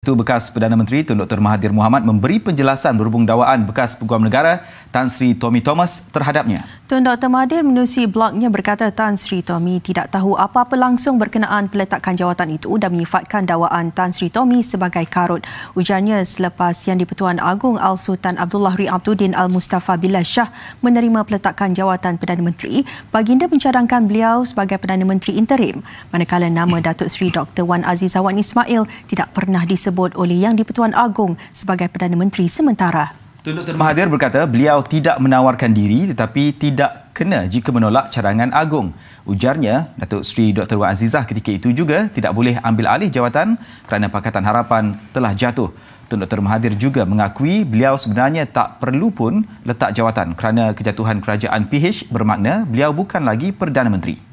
Ketua Bekas Perdana Menteri Tun Dr. Mahathir Mohamad memberi penjelasan berhubung dawaan bekas peguam negara Tan Sri Tommy Thomas terhadapnya. Tuan Dr. Mahathir menerusi blognya berkata Tan Sri Tommy tidak tahu apa-apa langsung berkenaan peletakan jawatan itu dan menyifatkan dakwaan Tan Sri Tommy sebagai karut. Ujarnya selepas yang di-Pertuan Agung Al-Sultan Abdullah Riatuddin Al-Mustafa Billah Shah menerima peletakan jawatan Perdana Menteri, baginda mencadangkan beliau sebagai Perdana Menteri Interim. Manakala nama Datuk Sri Dr. Wan Azizawan Ismail tidak pernah disebut oleh yang di-Pertuan Agung sebagai Perdana Menteri sementara. Tun Dr. Mahathir berkata beliau tidak menawarkan diri tetapi tidak kena jika menolak cadangan agung. Ujarnya, Datuk Sri Dr. Wan Azizah ketika itu juga tidak boleh ambil alih jawatan kerana Pakatan Harapan telah jatuh. Tun Dr. Mahathir juga mengakui beliau sebenarnya tak perlu pun letak jawatan kerana kejatuhan kerajaan PH bermakna beliau bukan lagi Perdana Menteri.